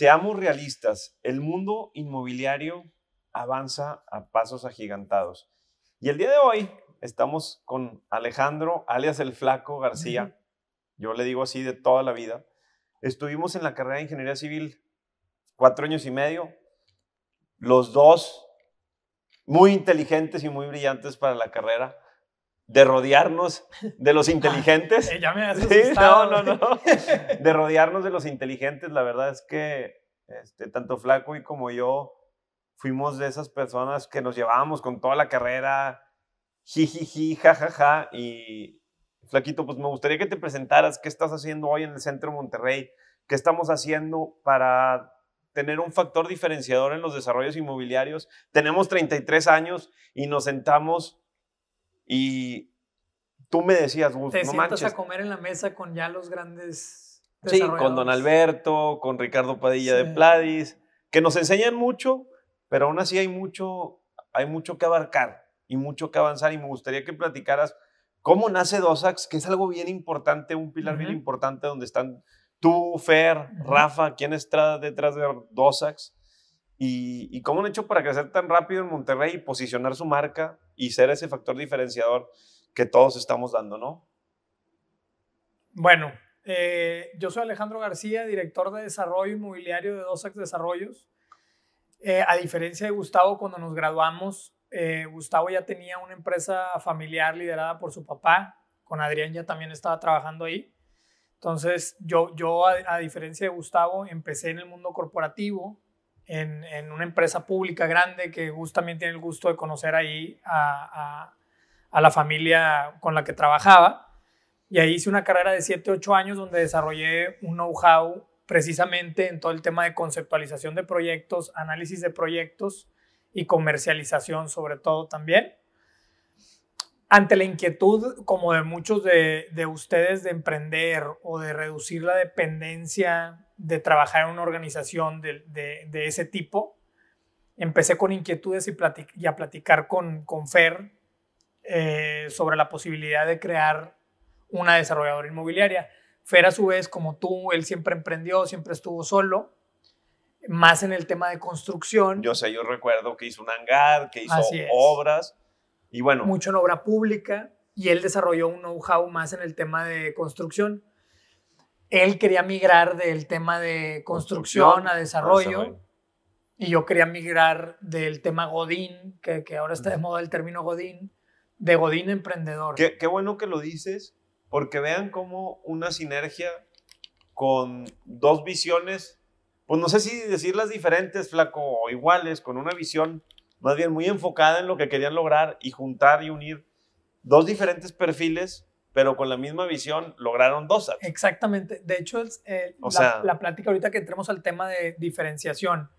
Seamos realistas, el mundo inmobiliario avanza a pasos agigantados. Y el día de hoy estamos con Alejandro, alias el Flaco García, yo le digo así de toda la vida. Estuvimos en la carrera de Ingeniería Civil cuatro años y medio, los dos muy inteligentes y muy brillantes para la carrera de rodearnos de los inteligentes. Eh, ya me has sí, no, no, no. De rodearnos de los inteligentes, la verdad es que este, tanto Flaco y como yo fuimos de esas personas que nos llevábamos con toda la carrera, jijiji, jajaja, y Flaquito, pues me gustaría que te presentaras qué estás haciendo hoy en el centro Monterrey, qué estamos haciendo para tener un factor diferenciador en los desarrollos inmobiliarios. Tenemos 33 años y nos sentamos y tú me decías, Te sientas a comer en la mesa con ya los grandes Sí, con Don Alberto, con Ricardo Padilla de Pladis, que nos enseñan mucho, pero aún así hay mucho, hay mucho que abarcar y mucho que avanzar. Y me gustaría que platicaras cómo nace Dosax, que es algo bien importante, un pilar bien importante donde están tú, Fer, Rafa, quién está detrás de Dosax y, y cómo han hecho para crecer tan rápido en Monterrey y posicionar su marca y ser ese factor diferenciador que todos estamos dando, ¿no? Bueno, eh, yo soy Alejandro García, director de desarrollo inmobiliario de Dosax Desarrollos. Eh, a diferencia de Gustavo, cuando nos graduamos, eh, Gustavo ya tenía una empresa familiar liderada por su papá, con Adrián ya también estaba trabajando ahí. Entonces, yo, yo a diferencia de Gustavo, empecé en el mundo corporativo, en, una empresa pública grande que también tiene el gusto de conocer ahí a, a la familia con la que trabajaba. Y ahí hice una carrera de 7, 8 años donde desarrollé un know-how precisamente en todo el tema de conceptualización de proyectos, análisis de proyectos y comercialización sobre todo también ante la inquietud como de muchos de, ustedes de emprender o de reducir la dependencia de trabajar en una organización de, ese tipo, empecé con inquietudes y, a platicar con, con Fer eh, sobre la posibilidad de crear una desarrolladora inmobiliaria. Fer a su vez, como tú, él siempre emprendió, siempre estuvo solo más en el tema de construcción. Yo sé, yo recuerdo que hizo un hangar, que hizo obras y bueno. Mucho en obra pública y él desarrolló un know-how más en el tema de construcción. Él quería migrar del tema de construcción, a desarrollo. Y yo quería migrar del tema Godín, que, ahora está de moda el término Godín, de Godín emprendedor. Qué, qué, bueno que lo dices, porque vean cómo una sinergia con dos visiones, pues no sé si decirlas diferentes, flaco, o iguales, con una visión más bien muy enfocada en lo que querían lograr y juntar y unir dos diferentes perfiles, pero con la misma visión lograron dos. Exactamente. De hecho, eh, la, la, plática ahorita que entremos al tema de diferenciación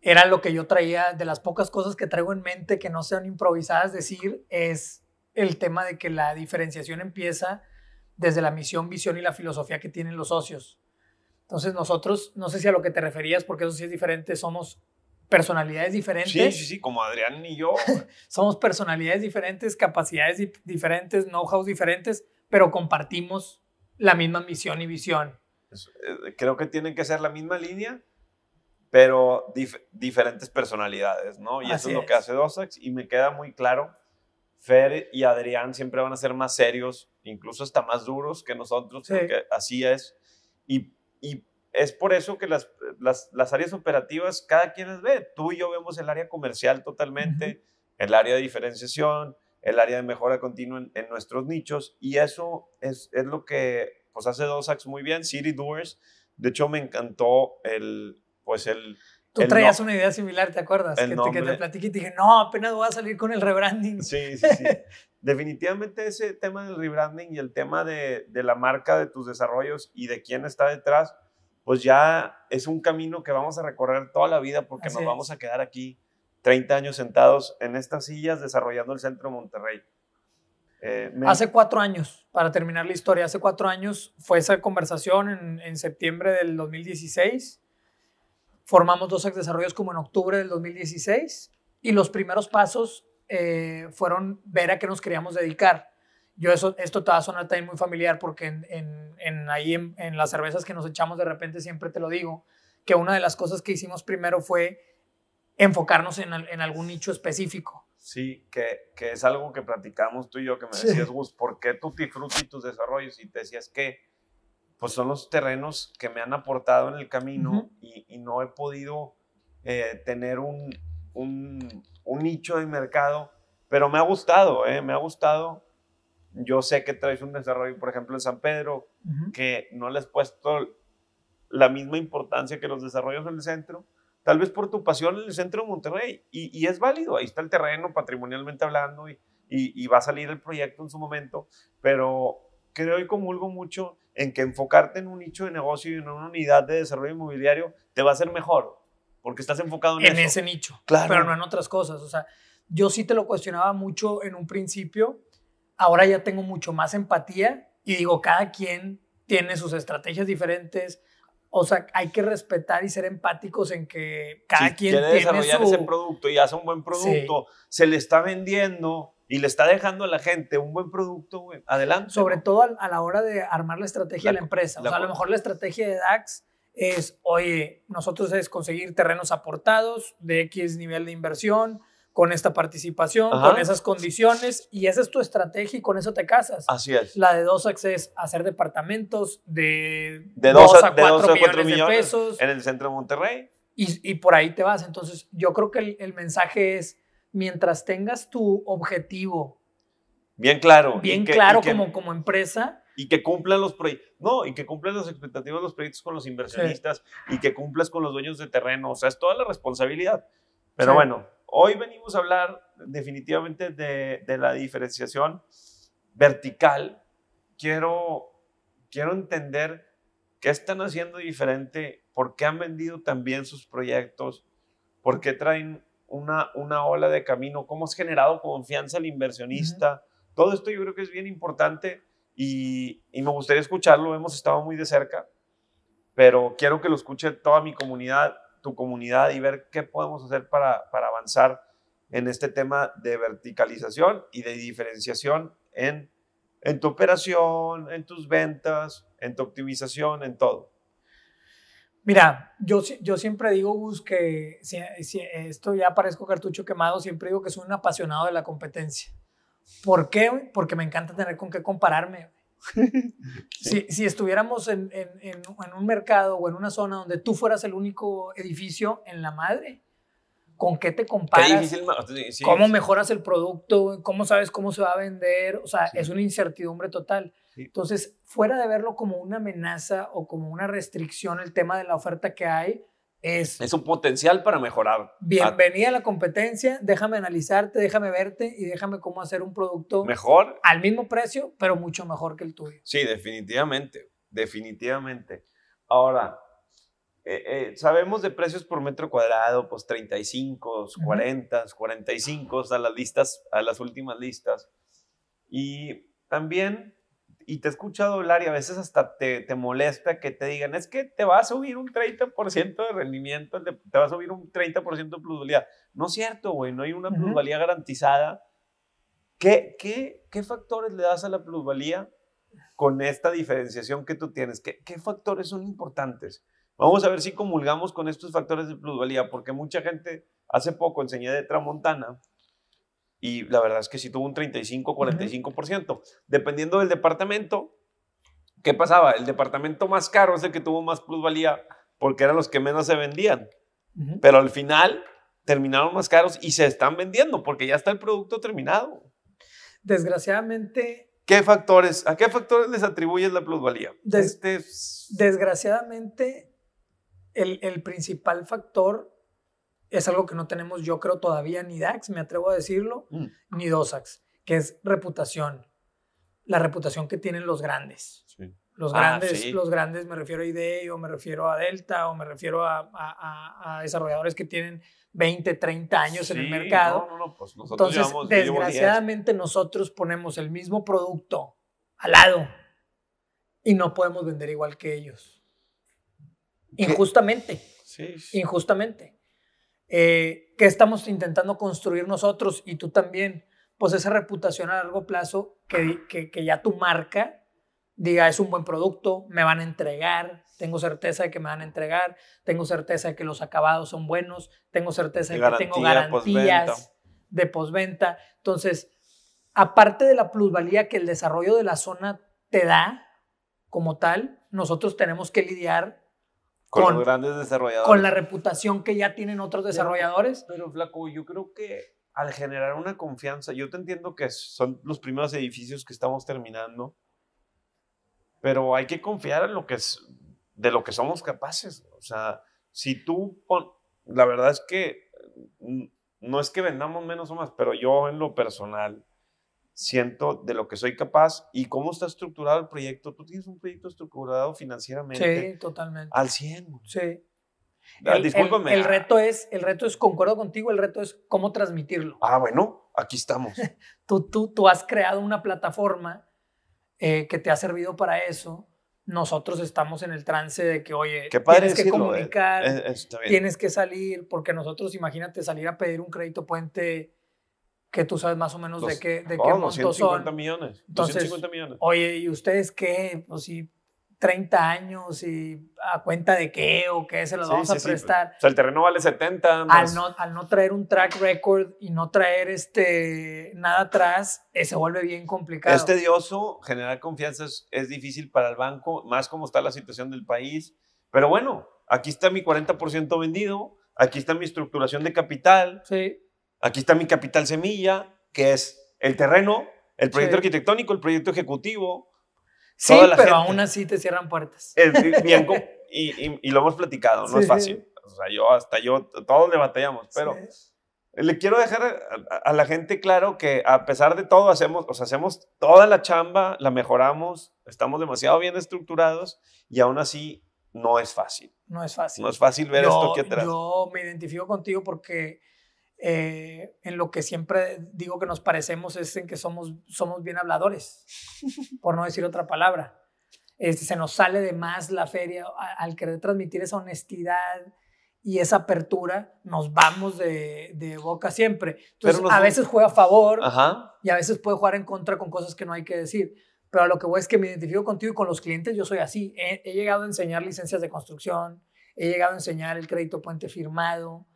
era lo que yo traía, de las pocas cosas que traigo en mente que no sean improvisadas, decir es el tema de que la diferenciación empieza desde la misión, visión y la filosofía que tienen los socios. Entonces nosotros, no sé si a lo que te referías, porque eso sí es diferente, somos personalidades diferentes. Sí, sí, sí, como Adrián y yo. somos personalidades diferentes, capacidades diferentes, know-hows diferentes, pero compartimos la misma misión y visión. Eh, creo que tienen que ser la misma línea, pero diferentes personalidades, ¿no? Y eso es, lo que hace Dosax y me queda muy claro. Fer y Adrián siempre van a ser más serios, incluso hasta más duros que nosotros, porque así es. Y, y es por eso que las, áreas operativas cada quien las ve. Tú y yo vemos el área comercial totalmente, el área de diferenciación, el área de mejora continua en, nuestros nichos y eso es, lo que pues hace Dosax muy bien, City Doors. De hecho, me encantó el, pues el... Tú traías una idea similar, ¿te acuerdas? Que te, que te, platiqué y te dije, no, apenas voy a salir con el rebranding. Sí, sí, sí. Definitivamente ese tema del rebranding y el tema de, de la marca, de tus desarrollos y de quién está detrás, pues ya es un camino que vamos a recorrer toda la vida porque nos vamos a quedar aquí 30 años sentados en estas sillas desarrollando el centro Monterrey. Eh, hace cuatro años, para terminar la historia, hace cuatro años fue esa conversación en, septiembre del 2016. Formamos dos desarrollos como en octubre del 2016 y los primeros pasos eh, fueron ver a qué nos queríamos dedicar yo eso, esto te va a también muy familiar porque en, ahí en, las cervezas que nos echamos de repente siempre te lo digo, que una de las cosas que hicimos primero fue enfocarnos en, algún nicho específico. Sí, que, es algo que platicamos tú y yo, que me decías, Gus, ¿por qué tú disfrutas tus desarrollos? Y te decías que, pues son los terrenos que me han aportado en el camino y, no he podido eh, tener un, un, nicho de mercado, pero me ha gustado, eh, me ha gustado yo sé que traes un desarrollo, por ejemplo, en San Pedro, que no le has puesto la misma importancia que los desarrollos en el centro, tal vez por tu pasión en el centro de Monterrey, y, es válido, ahí está el terreno patrimonialmente hablando, y, va a salir el proyecto en su momento, pero creo y comulgo mucho en que enfocarte en un nicho de negocio y en una unidad de desarrollo inmobiliario te va a hacer mejor, porque estás enfocado en, ese nicho, claro. pero no en otras cosas, o sea, yo sí te lo cuestionaba mucho en un principio, ahora ya tengo mucho más empatía y digo, cada quien tiene sus estrategias diferentes. O sea, hay que respetar y ser empáticos en que cada quien quiere desarrollar ese producto y hace un buen producto, se le está vendiendo y le está dejando a la gente un buen producto, Adelante. Sobre todo a, la hora de armar la estrategia de la empresa. o sea, a lo mejor la estrategia de DAX es, oye, nosotros es conseguir terrenos aportados de X nivel de inversión, con esta participación, con esas condiciones, y esa es tu estrategia y con eso te casas. Así es. La de dos es hacer departamentos de, de 2 a 4 millones, de pesos. En el centro de Monterrey. Y, por ahí te vas. Entonces, yo creo que el, mensaje es, mientras tengas tu objetivo. Bien claro. Bien claro como, como empresa. Y que cumplan los proyectos. No, y que cumplan las expectativas de los proyectos con los inversionistas y que cumplas con los dueños de terreno. O sea, es toda la responsabilidad. Pero bueno, Hoy venimos a hablar definitivamente de, la diferenciación vertical. Quiero, quiero entender qué están haciendo diferente, por qué han vendido también sus proyectos, por qué traen una, una ola de camino, cómo has generado confianza al inversionista. Todo esto yo creo que es bien importante y me gustaría escucharlo. Hemos estado muy de cerca, pero quiero que lo escuche toda mi comunidad tu comunidad y ver qué podemos hacer para, para avanzar en este tema de verticalización y de diferenciación en, en tu operación, en tus ventas, en tu optimización, en todo. Mira, yo, yo siempre digo, busque que si, si esto ya parezco cartucho quemado, siempre digo que soy un apasionado de la competencia. ¿Por qué? Porque me encanta tener con qué compararme. si, estuviéramos en, un mercado o en una zona donde tú fueras el único edificio en la madre, ¿con qué te comparas? ¿Cómo mejoras el producto? ¿Cómo sabes cómo se va a vender? O sea, es una incertidumbre total. Entonces, fuera de verlo como una amenaza o como una restricción el tema de la oferta que hay, es, un potencial para mejorar. Bienvenida a la competencia, déjame analizarte, déjame verte y déjame cómo hacer un producto mejor al mismo precio, pero mucho mejor que el tuyo. Sí, definitivamente, definitivamente. Ahora, eh, eh, sabemos de precios por metro cuadrado, pues 35, 40, 45, a las listas, a las últimas listas. Y también y te he escuchado hablar y a veces hasta te, te, molesta que te digan, es que te va a subir un 30% de rendimiento, te va a subir un 30% de plusvalía. No es cierto, güey, no hay una plusvalía garantizada. ¿Qué, ¿Qué, factores le das a la plusvalía con esta diferenciación que tú tienes? ¿Qué, ¿Qué factores son importantes? Vamos a ver si comulgamos con estos factores de plusvalía, porque mucha gente, hace poco enseñé de Tramontana, y la verdad es que sí tuvo un 35-45%. Dependiendo del departamento, ¿qué pasaba? El departamento más caro es el que tuvo más plusvalía porque eran los que menos se vendían. Pero al final terminaron más caros y se están vendiendo porque ya está el producto terminado. Desgraciadamente. ¿Qué factores, ¿A qué factores les atribuyes la plusvalía? este Desgraciadamente, el, el principal factor es algo que no tenemos, yo creo, todavía ni DAX, me atrevo a decirlo, mm. ni DOSAX, que es reputación. La reputación que tienen los grandes. Los ah, grandes, los grandes, me refiero a idea o me refiero a Delta o me refiero a, a, desarrolladores que tienen 20, 30 años en el mercado. Pues Entonces, desgraciadamente nosotros ponemos el mismo producto al lado y no podemos vender igual que ellos. Injustamente. Sí. Injustamente eh, qué estamos intentando construir nosotros y tú también, pues esa reputación a largo plazo que, que, ya tu marca diga es un buen producto, me van a entregar, tengo certeza de que me van a entregar, tengo certeza de que los acabados son buenos, tengo certeza de, que tengo garantías postventa. de posventa. Entonces, aparte de la plusvalía que el desarrollo de la zona te da como tal, nosotros tenemos que lidiar con, grandes desarrolladores. Con la reputación que ya tienen otros desarrolladores. Pero, Flaco, yo creo que al generar una confianza, yo te entiendo que son los primeros edificios que estamos terminando, pero hay que confiar en lo que es, de lo que somos capaces. O sea, si tú, la verdad es que mm, no es que vendamos menos o más, pero yo en lo personal, siento de lo que soy capaz y cómo está estructurado el proyecto. Tú tienes un proyecto estructurado financieramente. Sí, totalmente. Al 100. Sí. Ah, el, El, ah. reto es, el reto es, concuerdo contigo, el reto es cómo transmitirlo. Ah, bueno, aquí estamos. tú, tú, tú has creado una plataforma eh, que te ha servido para eso. Nosotros estamos en el trance de que, oye, tienes que eh. comunicar, eh, tienes que salir, porque nosotros, imagínate, salir a pedir un crédito puente que tú sabes más o menos de qué, de oh, monto son. millones. Entonces, 250 millones. Oye, ¿y ustedes qué? Pues si 30 años y a cuenta de qué o qué se los vamos a prestar. O sea, el terreno vale 70. Al, no, traer un track record y no traer este, nada atrás, eh, se vuelve bien complicado. Es tedioso, generar confianza es, es difícil para el banco, más como está la situación del país. Pero bueno, aquí está mi 40% vendido, aquí está mi estructuración de capital. Sí Aquí está mi capital semilla, que es el terreno, el proyecto arquitectónico, el proyecto ejecutivo. Sí, pero aún así te cierran puertas. bien, y, lo hemos platicado, no es fácil. O sea, yo, hasta yo, todos le batallamos, pero le quiero dejar a, la gente claro que a pesar de todo, hacemos, o sea, hacemos toda la chamba, la mejoramos, estamos demasiado bien estructurados y aún así no es fácil. No es fácil. No es fácil ver esto que atrás. Yo me identifico contigo porque eh, en lo que siempre digo que nos parecemos es en que somos, somos bien habladores, por no decir otra palabra. Este, se nos sale de más la feria al querer transmitir esa honestidad y esa apertura, nos vamos de, boca siempre. Entonces, a veces juega a favor y a veces puede jugar en contra con cosas que no hay que decir. Pero a lo que voy es que me identifico contigo y con los clientes, yo soy así. he llegado a enseñar licencias de construcción, he llegado a enseñar el crédito puente firmado,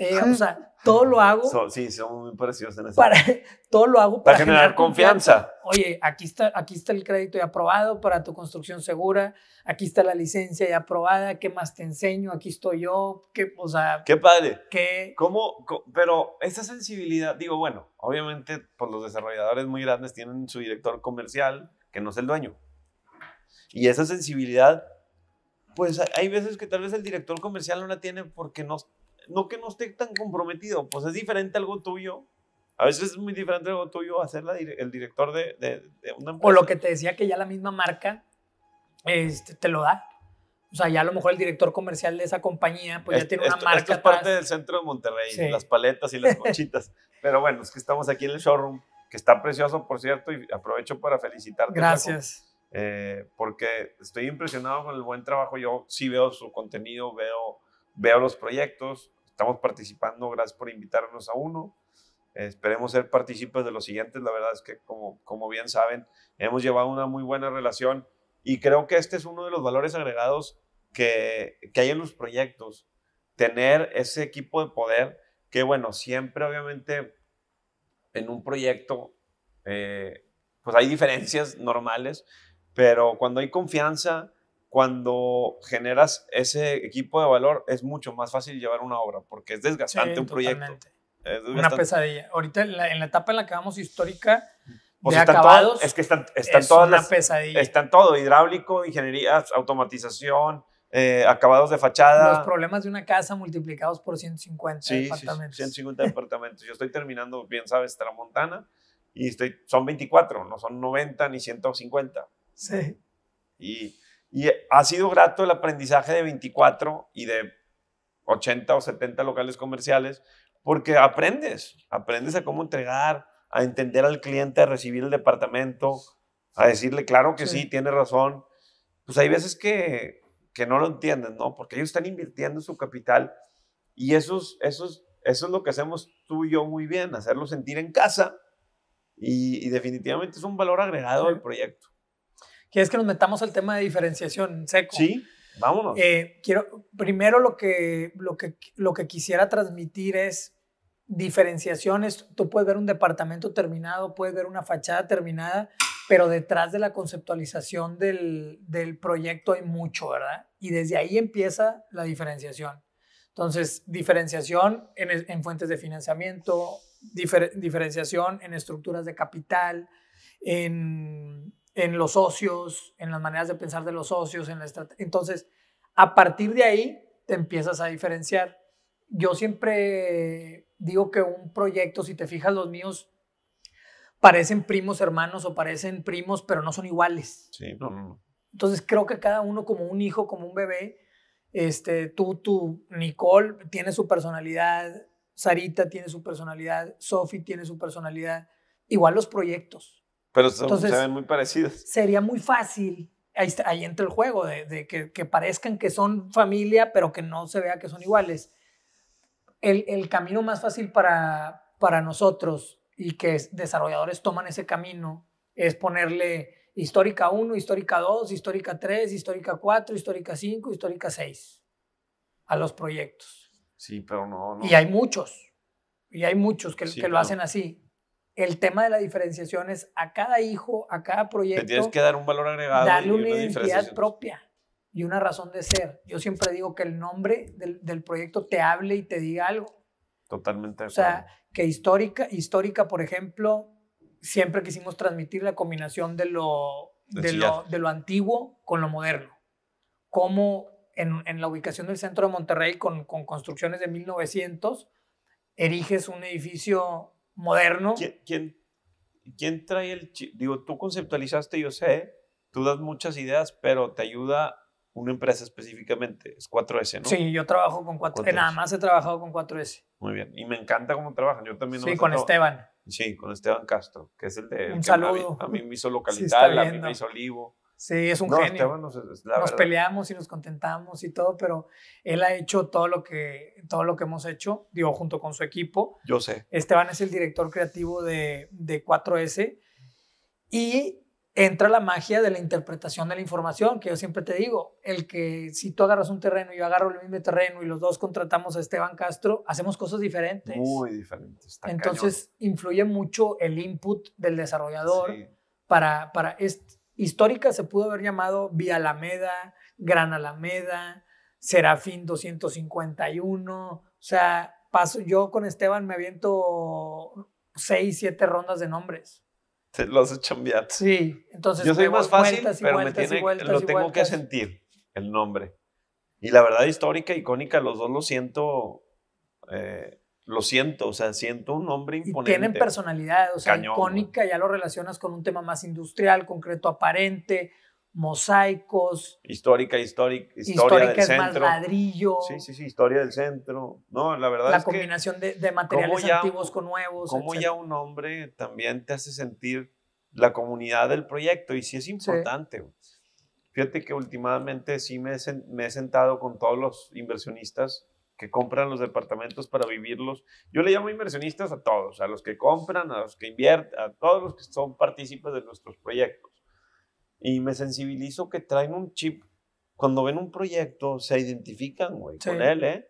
eh, o sea, todo lo hago. sí, somos muy parecidos en eso. Para, todo lo hago para, generar, confianza. Oye, aquí está, aquí está el crédito ya aprobado para tu construcción segura. Aquí está la licencia ya aprobada. ¿Qué más te enseño? Aquí estoy yo. ¿Qué, o sea, qué padre. ¿Qué? ¿Cómo, pero esa sensibilidad, digo, bueno, obviamente por pues, los desarrolladores muy grandes tienen su director comercial que no es el dueño. Y esa sensibilidad, pues hay veces que tal vez el director comercial no la tiene porque no no que no esté tan comprometido, pues es diferente algo tuyo. A veces es muy diferente algo tuyo hacer el director de, una empresa. O lo que te decía que ya la misma marca este, te lo da. O sea, ya a lo mejor el director comercial de esa compañía, pues ya tiene una marca marca. Esto es parte del centro de Monterrey, las paletas y las conchitas. Pero bueno, es que estamos aquí en el showroom, que está precioso, por cierto, y aprovecho para felicitarte. Gracias. Eh, porque estoy impresionado con el buen trabajo. Yo sí veo su contenido, veo, veo los proyectos, estamos participando, gracias por invitarnos a uno. Esperemos ser partícipes de los siguientes. La verdad es que, como, como bien saben, hemos llevado una muy buena relación y creo que este es uno de los valores agregados que, hay en los proyectos. Tener ese equipo de poder que, bueno, siempre obviamente en un proyecto, eh, pues hay diferencias normales, pero cuando hay confianza, cuando generas ese equipo de valor, es mucho más fácil llevar una obra, porque es desgastante un proyecto. Es Una pesadilla. Ahorita en la, etapa en la que vamos histórica pues de acabados, es que están, están es todas una las, pesadilla. Están todo, hidráulico, ingeniería, automatización, eh, acabados de fachada. Los problemas de una casa multiplicados por 150 departamentos. 150 departamentos. Yo estoy terminando, bien sabes, Tramontana, y estoy, son 24, no son 90 ni 150. Sí. Y y ha sido grato el aprendizaje de 24 y de 80 o 70 locales comerciales, porque aprendes, aprendes a cómo entregar, a entender al cliente, a recibir el departamento, a decirle, claro que sí, tiene razón. Pues hay veces que, que no lo entienden, ¿no? Porque ellos están invirtiendo su capital y esos, esos, eso es lo que hacemos tú y yo muy bien, hacerlo sentir en casa y, definitivamente es un valor agregado al proyecto. ¿Quieres que nos metamos al tema de diferenciación seco? Sí, vámonos. Eh, quiero, primero lo que, lo, que, lo que quisiera transmitir es diferenciaciones. Tú puedes ver un departamento terminado, puedes ver una fachada terminada, pero detrás de la conceptualización del, del proyecto hay mucho, ¿verdad? Y desde ahí empieza la diferenciación. Entonces, diferenciación en, en fuentes de financiamiento, diferenciación en estructuras de capital, en en los socios, en las maneras de pensar de los socios, en la Entonces, a partir de ahí te empiezas a diferenciar. Yo siempre digo que un proyecto, si te fijas, los míos parecen primos hermanos o parecen primos, pero no son iguales. Sí, Entonces creo que cada uno como un hijo, como un bebé, este, tú, tú, Nicole tiene su personalidad, Sarita tiene su personalidad, Sophie tiene su personalidad, igual los proyectos. Pero se ven muy parecidos. Sería muy fácil. Ahí, entra el juego, de, que, parezcan que son familia, pero que no se vea que son iguales. El, camino más fácil para, para nosotros y que desarrolladores toman ese camino es ponerle histórica 1, histórica 2, histórica 3, histórica 4, histórica 5, histórica 6 a los proyectos. Sí, pero no. Y hay muchos, y hay muchos que, que lo hacen así el tema de la diferenciación es a cada hijo, a cada proyecto. Te tienes que dar un valor agregado. Darle y una, identidad propia y una razón de ser. Yo siempre digo que el nombre del, del proyecto te hable y te diga algo. Totalmente. O sea, que histórica, histórica, por ejemplo, siempre quisimos transmitir la combinación de lo, de lo, de lo, antiguo con lo moderno. Como en, en la ubicación del centro de Monterrey, con, con construcciones de 1900, eriges un edificio moderno. ¿Quién, quién, trae el Digo, tú conceptualizaste, yo sé, tú das muchas ideas, pero te ayuda una empresa específicamente, es 4S, ¿no? Sí, yo trabajo con 4S, nada más he trabajado con 4S. Muy bien, y me encanta cómo trabajan, yo también. Sí, con Esteban. Sí, con Esteban Castro, que es el de... Un saludo. A mí me hizo localizar a mí me hizo Olivo. Sí, es un genio. nos, peleamos y nos contentamos y todo, pero él ha hecho todo lo que, todo lo que hemos hecho, digo, junto con su equipo. Yo sé. Esteban es el director creativo de, de 4S y entra la magia de la interpretación de la información, que yo siempre te digo, el que si tú agarras un terreno y yo agarro el mismo terreno y los dos contratamos a Esteban Castro, hacemos cosas diferentes. Muy diferentes. Entonces, influye mucho el input del desarrollador para, para este histórica se pudo haber llamado Vía Alameda, Gran Alameda, Serafín 251. O sea, paso, yo con Esteban me aviento seis, siete rondas de nombres. lo has Sí, entonces. Yo soy más fácil, pero tiene, lo tengo que sentir, el nombre. Y la verdad, histórica, icónica, los dos lo siento eh, lo siento, o sea, siento un hombre imponente. Y tienen personalidad, o sea, icónica, ya lo relacionas con un tema más industrial, concreto aparente, mosaicos. Histórica, histórica, historia histórica del es centro. más ladrillo. Sí, sí, sí, historia del centro. No, la verdad la es que... La combinación de, de materiales antiguos con nuevos. Como ya un hombre también te hace sentir la comunidad del proyecto y sí es importante. Fíjate que últimamente sí me me he sentado con todos los inversionistas que compran los departamentos para vivirlos. Yo le llamo inversionistas a todos, a los que compran, a los que invierten, a todos los que son partícipes de nuestros proyectos. Y me sensibilizo que traen un chip. Cuando ven un proyecto, se identifican, con él, ¿eh?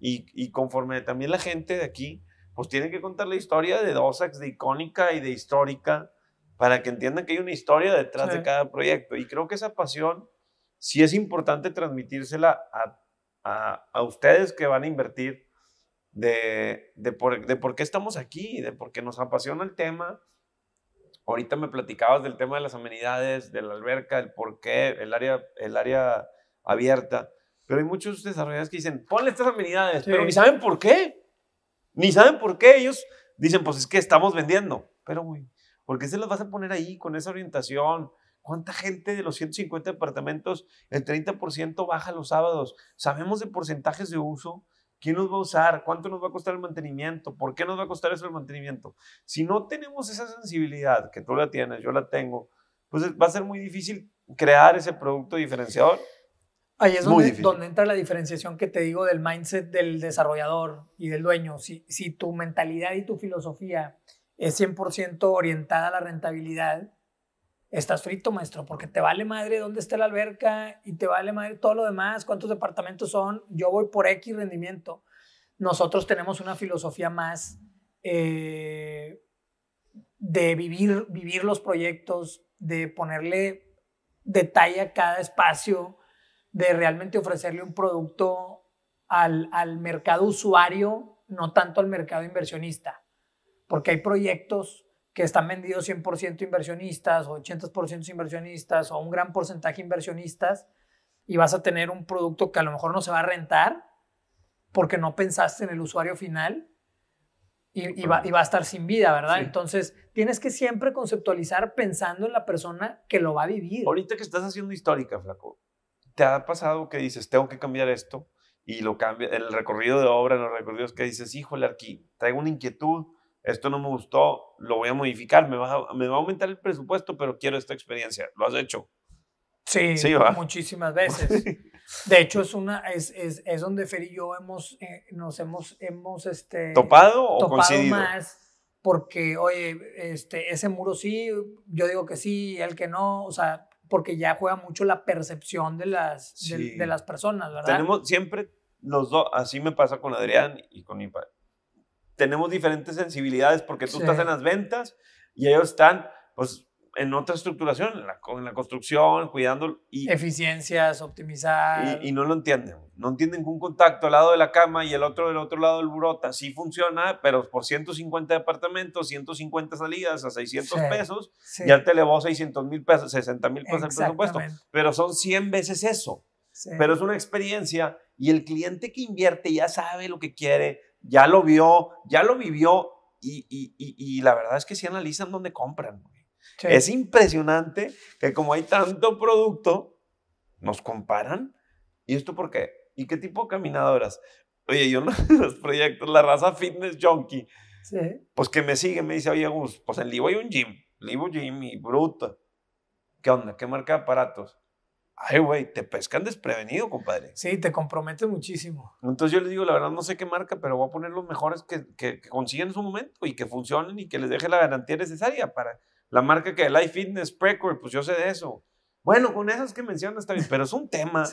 Y, y, conforme también la gente de aquí, pues tiene que contar la historia de Dosax, de icónica y de histórica, para que entiendan que hay una historia detrás de cada proyecto. Y creo que esa pasión sí es importante transmitírsela a a, ustedes que van a invertir de, de, por, qué estamos aquí, de por qué nos apasiona el tema. Ahorita me platicabas del tema de las amenidades, de la alberca, el por qué, el área, el área abierta. Pero hay muchos desarrolladores que dicen, ponle estas amenidades, pero ni saben por qué. Ni saben por qué. Ellos dicen, pues es que estamos vendiendo. Pero, güey, ¿por qué se las vas a poner ahí con esa orientación? ¿Cuánta gente de los 150 departamentos, el 30% baja los sábados? ¿Sabemos de porcentajes de uso? ¿Quién nos va a usar? ¿Cuánto nos va a costar el mantenimiento? ¿Por qué nos va a costar eso el mantenimiento? Si no tenemos esa sensibilidad, que tú la tienes, yo la tengo, pues va a ser muy difícil crear ese producto diferenciador. Ahí es donde, entra la diferenciación que te digo del mindset del desarrollador y del dueño. Si, si tu mentalidad y tu filosofía es 100% orientada a la rentabilidad, estás frito, maestro, porque te vale madre dónde está la alberca y te vale madre todo lo demás, cuántos departamentos son, yo voy por X rendimiento. Nosotros tenemos una filosofía más eh, de vivir, vivir los proyectos, de ponerle detalle a cada espacio, de realmente ofrecerle un producto al, al mercado usuario, no tanto al mercado inversionista, porque hay proyectos que están vendidos 100% inversionistas o 80% inversionistas o un gran porcentaje inversionistas y vas a tener un producto que a lo mejor no se va a rentar porque no pensaste en el usuario final y, va, a estar sin vida, ¿verdad? Entonces tienes que siempre conceptualizar pensando en la persona que lo va a vivir. Ahorita que estás haciendo histórica, Flaco, ¿te ha pasado que dices, tengo que cambiar esto? Y lo cambia, el recorrido de obra, los recorridos que dices, híjole, aquí traigo una inquietud, esto no me gustó, lo voy a modificar, me va a, me va a aumentar el presupuesto, pero quiero esta experiencia. ¿Lo has hecho? Sí, muchísimas veces. De hecho, es una, es, es, es donde Fer y yo hemos, eh, nos hemos, hemos este, topado o más porque, oye, este, ese muro sí, yo digo que sí, el que no, o sea, porque ya juega mucho la percepción de las, de, las personas, Tenemos siempre los dos, así me pasa con Adrián y con mi padre tenemos diferentes sensibilidades porque tú estás en las ventas y ellos están, pues, en otra estructuración, en la, construcción, cuidando. Y, Eficiencias, optimizar. Y, no lo entienden. No entienden que un contacto al lado de la cama y el otro del otro lado del burota sí funciona, pero por 150 departamentos, 150 salidas a 600 pesos, ya te elevó 600 mil pesos, 60 mil pesos el presupuesto. Pero son 100 veces eso. Pero es una experiencia y el cliente que invierte ya sabe lo que quiere, ya lo vio, ya lo vivió y, la verdad es que si analizan dónde compran. Es impresionante que como hay tanto producto, nos comparan. ¿Y esto por qué? ¿Y qué tipo de caminadoras? Oye, yo en los proyectos, la raza fitness junkie, pues que me sigue, me dice, oye, Gus, pues en Livo hay un gym, Livo Gym y bruto ¿Qué onda? ¿Qué marca de aparatos? Ay, güey, te pescan desprevenido, compadre. Sí, te compromete muchísimo. Entonces yo les digo, la verdad no sé qué marca, pero voy a poner los mejores que, consiguen en su momento y que funcionen y que les deje la garantía necesaria para la marca que Life Fitness, Precure, pues yo sé de eso. Bueno, con esas que mencionas está pero es un tema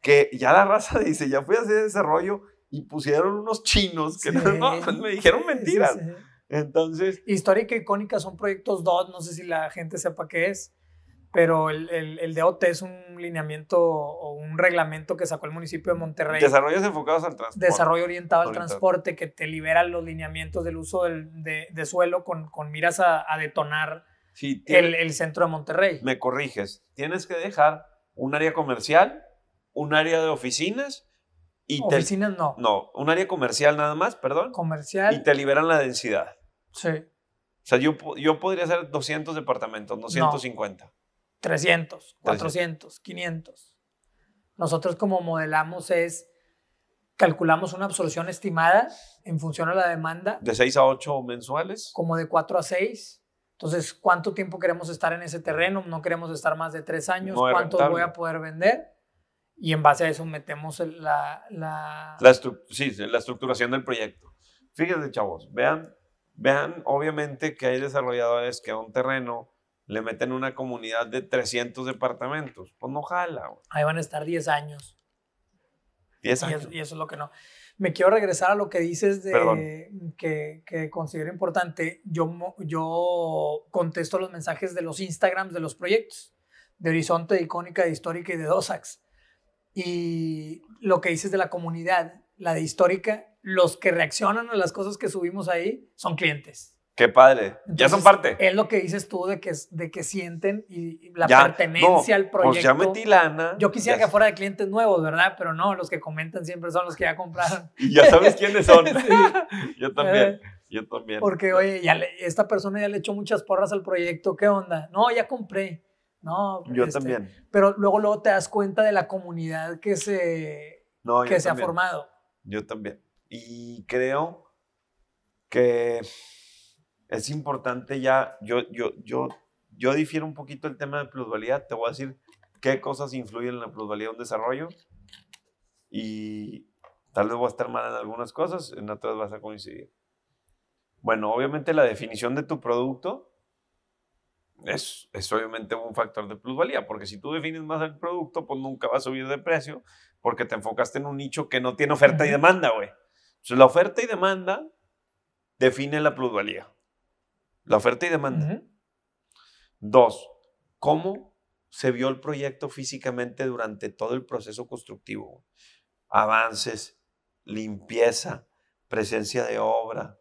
que ya la raza dice, ya fui a hacer ese rollo y pusieron unos chinos que no, me dijeron mentiras. Entonces... Histórica y icónica son proyectos DOT, no sé si la gente sepa qué es pero el, el, el, DOT es un lineamiento o un reglamento que sacó el municipio de Monterrey. Desarrollos enfocados al transporte. Desarrollo orientado al transporte, que te liberan los lineamientos del uso del, de, suelo con, miras a, detonar el, centro de Monterrey. Me corriges, tienes que dejar un área comercial, un área de oficinas. Y oficinas no. No, un área comercial nada más, perdón. Comercial. Y te liberan la densidad. Sí. O sea, yo, yo podría hacer 200 departamentos, 250. 300, 400, 500. Nosotros como modelamos es, calculamos una absorción estimada en función a la demanda. De 6 a 8 mensuales. Como de 4 a 6. Entonces, ¿cuánto tiempo queremos estar en ese terreno? No queremos estar más de 3 años. ¿Cuánto voy a poder vender? Y en base a eso metemos la... la... sí, la estructuración del proyecto. Fíjense, chavos, vean, vean obviamente que hay desarrolladores que a un terreno le meten una comunidad de 300 departamentos. Pues no jala. Ahí van a estar 10 años. 10 años. Y eso, es lo que no. Me quiero regresar a lo que dices de que, que, considero importante. Yo, yo contesto los mensajes de los Instagrams de los proyectos, de Horizonte, de Icónica, de Histórica y de Dosax. Y lo que dices de la comunidad, la de Histórica, los que reaccionan a las cosas que subimos ahí son clientes. Qué padre. ya son parte. Es lo que dices tú de que, de que sienten y, la pertenencia al proyecto. ya metí lana. Yo quisiera que fuera de clientes nuevos, ¿verdad? Pero no, los que comentan siempre son los que ya compraron. Y ya sabes quiénes son. Yo también. Yo también. Porque, oye, esta persona ya le echó muchas porras al proyecto. ¿Qué onda? No, ya compré. No. Yo este, también. Pero luego, luego te das cuenta de la comunidad que se, que se ha formado. Yo también. Y creo que es importante ya, yo, yo, yo, yo difiero un poquito el tema de plusvalía, te voy a decir qué cosas influyen en la plusvalía de un desarrollo y tal vez voy a estar mal en algunas cosas, en otras vas a coincidir. Bueno, obviamente la definición de tu producto es, es obviamente un factor de plusvalía, porque si tú defines más el producto, pues nunca va a subir de precio, porque te enfocaste en un nicho que no tiene oferta y demanda, güey. Entonces, la oferta y demanda define la plusvalía. La oferta y demanda. Dos, ¿cómo se vio el proyecto físicamente durante todo el proceso constructivo? Avances, limpieza, presencia de obra,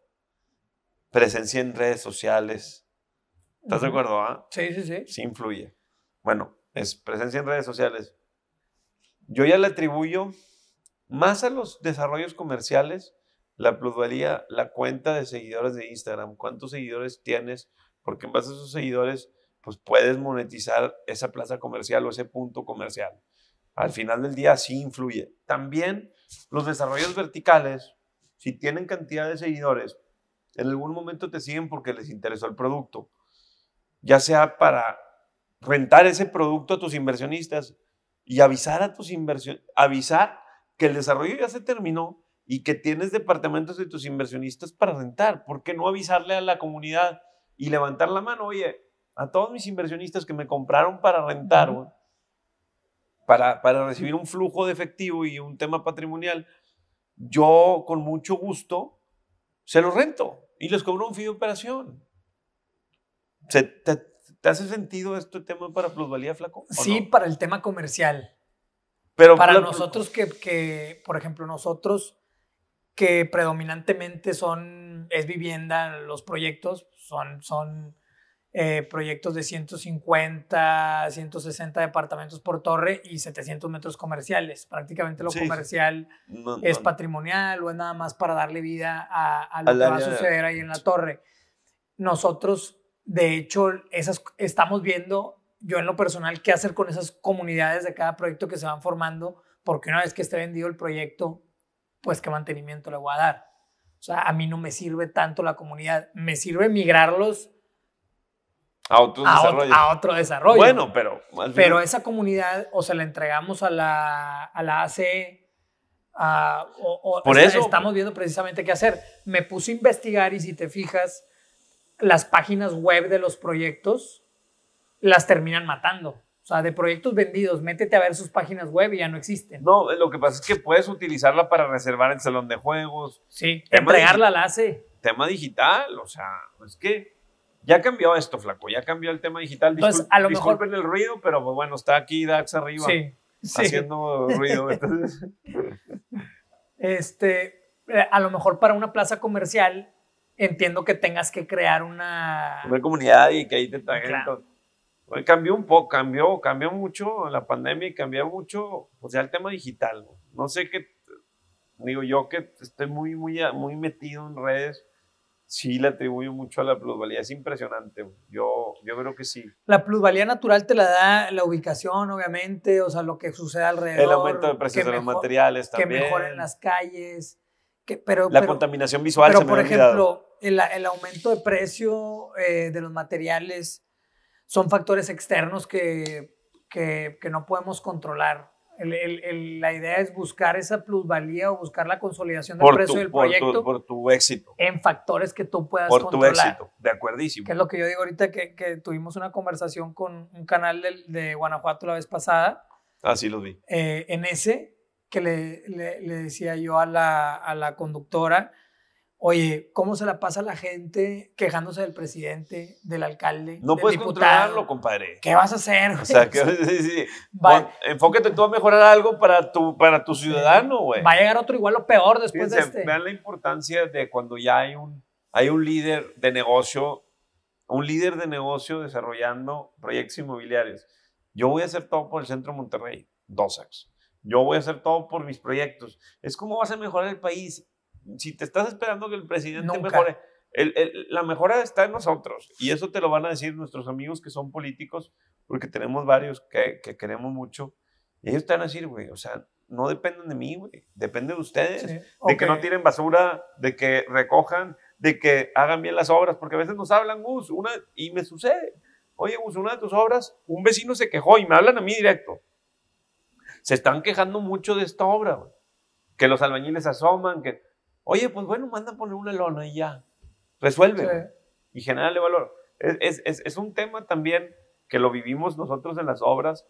presencia en redes sociales. ¿Estás de acuerdo? Ah? Sí, sí, sí. Sí influye. Bueno, es presencia en redes sociales. Yo ya le atribuyo más a los desarrollos comerciales la plusvalía, la cuenta de seguidores de Instagram, cuántos seguidores tienes, porque en base a esos seguidores, pues puedes monetizar esa plaza comercial o ese punto comercial. Al final del día sí influye. También los desarrollos verticales, si tienen cantidad de seguidores, en algún momento te siguen porque les interesó el producto, ya sea para rentar ese producto a tus inversionistas y avisar a tus inversiones avisar que el desarrollo ya se terminó y que tienes departamentos de tus inversionistas para rentar. ¿Por qué no avisarle a la comunidad y levantar la mano? Oye, a todos mis inversionistas que me compraron para rentar, para, para recibir un flujo de efectivo y un tema patrimonial, yo con mucho gusto se los rento y les cobro un fee de operación. te, hace sentido este tema para plusvalía, Flaco? Sí, para el tema comercial. Pero para nosotros que, que, por ejemplo, nosotros que predominantemente son, es vivienda, los proyectos son, son eh, proyectos de 150, 160 departamentos por torre y 700 metros comerciales. Prácticamente lo comercial es patrimonial o es nada más para darle vida a, lo que va a suceder ahí en la torre. Nosotros, de hecho, esas, estamos viendo, yo en lo personal, qué hacer con esas comunidades de cada proyecto que se van formando, porque una vez que esté vendido el proyecto, pues qué mantenimiento le voy a dar. O sea, a mí no me sirve tanto la comunidad, me sirve migrarlos a otro, desarrollo. Bueno, pero... Pero esa comunidad o se la entregamos a la, a la AC, o, Por eso estamos viendo precisamente qué hacer. Me puse a investigar y si te fijas, las páginas web de los proyectos las terminan matando. O sea, de proyectos vendidos, métete a ver sus páginas web y ya no existen. No, lo que pasa es que puedes utilizarla para reservar el salón de juegos. Sí, entregarla la hace. Tema digital, o sea, es que ya cambió esto, flaco, ya cambió el tema digital. Entonces, a lo disculpen el ruido, pero pues, bueno, está aquí Dax arriba haciendo ruido. Este, eh, a lo mejor para una plaza comercial entiendo que tengas que crear una... Una comunidad y que ahí te traigan cambió un poco, cambió, cambió mucho la pandemia y cambió mucho, o pues, sea, el tema digital. No, sé qué, digo yo que estoy muy, muy, muy metido en redes, sí le atribuyo mucho a la plusvalía, es impresionante, yo, yo creo que sí. La plusvalía natural te la da la ubicación, obviamente, o sea, lo que sucede alrededor. El aumento de precios de los materiales también. Que mejoren las calles, que, pero... La contaminación visual. Pero, se por ejemplo, el, aumento de precio eh, de los materiales son factores externos que, que, que no podemos controlar. la idea es buscar esa plusvalía o buscar la consolidación del precio del proyecto. por tu éxito. En factores que tú puedas controlar. Por tu éxito, de acuerdísimo. Que es lo que yo digo ahorita, que, tuvimos una conversación con un canal de, Guanajuato la vez pasada. Ah, sí, lo vi. Eh, en ese, que le, le, decía yo a la, a la conductora, Oye, ¿cómo se la pasa a la gente quejándose del presidente, del alcalde? No puedes controlarlo, compadre. ¿Qué vas a hacer? O sea, tú a mejorar algo para tu, para tu ciudadano, güey. Va a llegar otro igual o peor después de este. Vean la importancia de cuando ya hay un, hay un líder de negocio, un líder de negocio desarrollando proyectos inmobiliarios. Yo voy a hacer todo por el centro de Monterrey, dos años. Yo voy a hacer todo por mis proyectos. Es como vas a mejorar el país si te estás esperando que el presidente mejore, la mejora está en nosotros. Y eso te lo van a decir nuestros amigos que son políticos, porque tenemos varios que, que queremos mucho. Y ellos te van a decir, güey, o sea, no dependen de mí, güey. Depende de ustedes. De que no tiren basura, de que recojan, de que hagan bien las obras. Porque a veces nos hablan, Gus, una, y me sucede. Oye, Gus, una de tus obras, un vecino se quejó y me hablan a mí directo. Se están quejando mucho de esta obra, güey. Que los albañiles asoman, que Oye, pues bueno, manda a poner una lona y ya. Resuelve. Y Y el valor. Es, un tema también que lo vivimos nosotros en las obras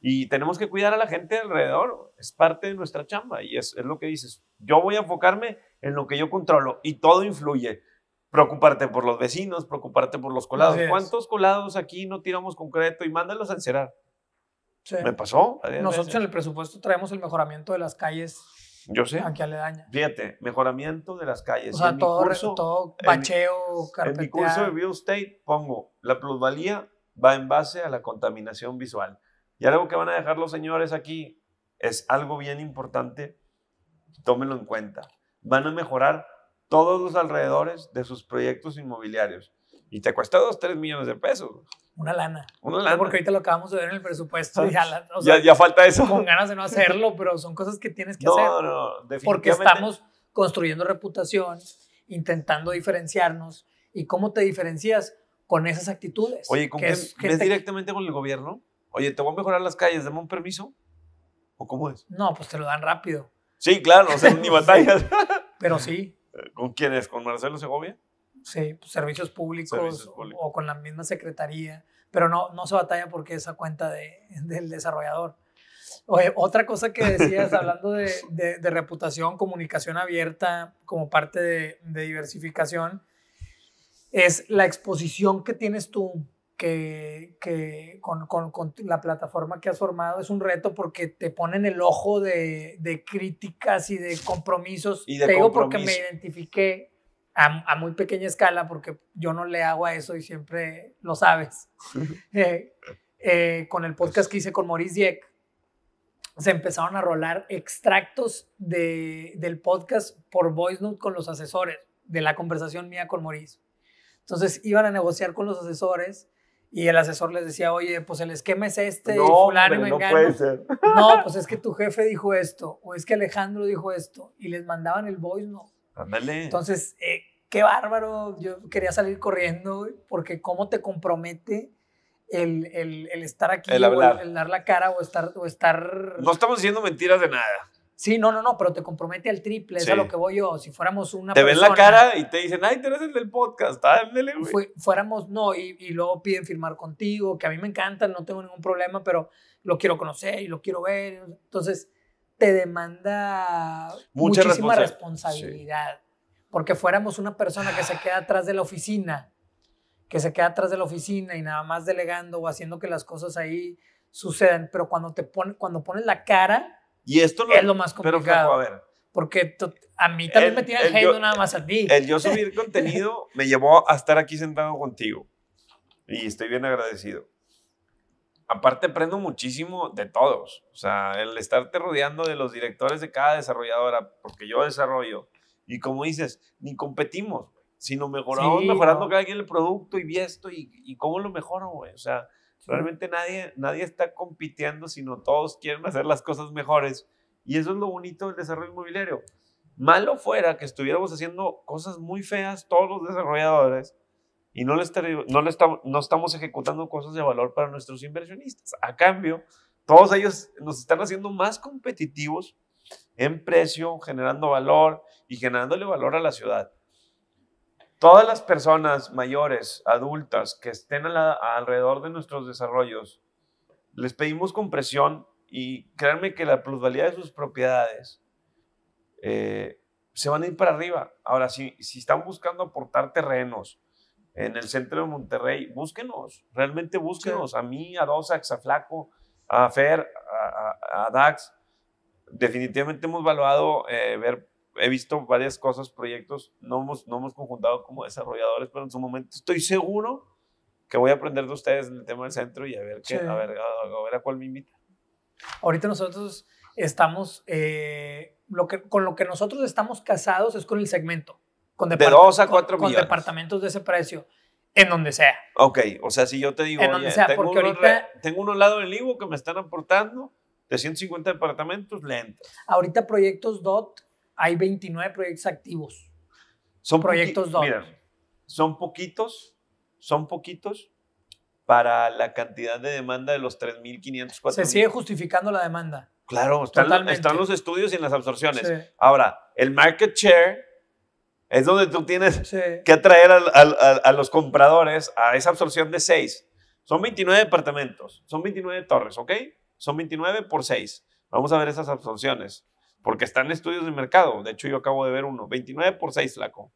y tenemos que cuidar a la gente alrededor. Es parte de nuestra chamba y es, lo que dices. Yo voy a enfocarme en lo que yo controlo y todo influye. Preocuparte por los vecinos, preocuparte por los colados. ¿Cuántos colados aquí no tiramos concreto y mándalos a encerar? Sí. Me pasó. Nosotros en el presupuesto traemos el mejoramiento de las calles yo sé. Aquí daña. Fíjate, mejoramiento de las calles. O sea, todo, bacheo, En mi curso de real estate pongo, la plusvalía va en base a la contaminación visual. Y algo que van a dejar los señores aquí es algo bien importante, tómenlo en cuenta. Van a mejorar todos los alrededores de sus proyectos inmobiliarios. Y te cuesta 2, 3 millones de pesos una lana. Una lana. Porque ahorita lo acabamos de ver en el presupuesto. ya, falta eso. Con ganas de no hacerlo, pero son cosas que tienes que hacer. No, no, definitivamente. Porque estamos construyendo reputación, intentando diferenciarnos. ¿Y cómo te diferencias? Con esas actitudes. Oye, ¿con qué, es, ¿ves directamente con el gobierno? Oye, te voy a mejorar las calles, dame un permiso. ¿O cómo es? No, pues te lo dan rápido. Sí, claro, no sea, ni batallas. Pero sí. ¿Con quién es? ¿Con Marcelo Segovia? Sí, pues, servicios, públicos, O, con la misma secretaría, pero no, no se batalla porque esa cuenta de, del desarrollador. otra cosa que decías, hablando de, de, reputación, comunicación abierta como parte de, diversificación, es la exposición que tienes tú que, que con, con, la plataforma que has formado. Es un reto porque te ponen el ojo de, críticas y de compromisos. Y te porque me identifiqué a, muy pequeña escala, porque yo no le hago a eso y siempre lo sabes. Eh, eh, con el podcast pues que hice con Maurice Dieck, se empezaron a rolar extractos de, del podcast por voice con los asesores, de la conversación mía con Maurice. Entonces iban a negociar con los asesores y el asesor les decía, oye, pues el esquema es este, no, no, puede ser. no, pues es que tu jefe dijo esto, o es que Alejandro dijo esto, y les mandaban el voice note. Entonces, eh, qué bárbaro, yo quería salir corriendo porque cómo te compromete el, estar aquí, el, dar la cara o estar, o estar... No estamos diciendo mentiras de nada. Sí, no, no, no, pero te compromete al triple, es a lo que voy yo. Si fuéramos una persona... Te ves la cara y te dicen, ay, ¿te eres el del podcast, ándale, fuéramos, no, y, y, luego piden firmar contigo, que a mí me encanta, no tengo ningún problema, pero lo quiero conocer y lo quiero ver. Entonces, te demanda muchísima responsabilidad. Porque fuéramos una persona que se queda atrás de la oficina, que se queda atrás de la oficina y nada más delegando o haciendo que las cosas ahí sucedan. Pero cuando, te pone, cuando pones la cara, y esto es lo más complicado. porque a mí también me tiran hate, nada más a ti. El yo subir contenido me llevó a estar aquí sentado contigo. Y estoy bien agradecido aparte aprendo muchísimo de todos. O sea, el estarte rodeando de los directores de cada desarrolladora, porque yo desarrollo. Y como dices, ni competimos, sino mejoramos, mejorando cada quien el producto y esto y, cómo lo mejoro, O sea, realmente nadie, nadie está compitiendo, sino todos quieren hacer las cosas mejores. Y eso es lo bonito del desarrollo inmobiliario. Malo fuera que estuviéramos haciendo cosas muy feas todos los desarrolladores y no, no, estamos ejecutando cosas de valor para nuestros inversionistas. A cambio, todos ellos nos están haciendo más competitivos en precio, generando valor y generándole valor a la ciudad. Todas las personas mayores, adultas, que estén alrededor de nuestros desarrollos, les pedimos compresión y créanme que la plusvalía de sus propiedades eh, se van a ir para arriba. Ahora, sí si están buscando aportar terrenos, en el centro de Monterrey, búsquenos, realmente búsquenos, a mí, a Dosax, a Flaco, a Fer, a, Dax. Definitivamente hemos evaluado, eh, ver, he visto varias cosas, proyectos, no hemos, no hemos conjuntado como desarrolladores, pero en su momento estoy seguro que voy a aprender de ustedes en el tema del centro y a ver, qué, a, cuál me invita. Ahorita nosotros estamos, eh, lo que, con lo que nosotros estamos casados es con el segmento. Con de dos a cuatro Con departamentos de ese precio. En donde sea. Ok, o sea, si yo te digo, en donde sea, tengo, porque uno ahorita, tengo al lado del Ivo que me están aportando de 150 departamentos, lentos. Ahorita proyectos DOT, hay 29 proyectos activos. Son proyectos son poquitos, son poquitos para la cantidad de demanda de los 3.500. Se sigue justificando la demanda. Claro, están, los estudios y en las absorciones. Ahora, el market share es donde tú tienes que atraer a, los compradores a esa absorción de 6. Son 29 departamentos, son 29 torres, ¿ok? Son 29 por 6. Vamos a ver esas absorciones, porque están estudios de mercado. De hecho, yo acabo de ver uno. 29 por 6, flaco.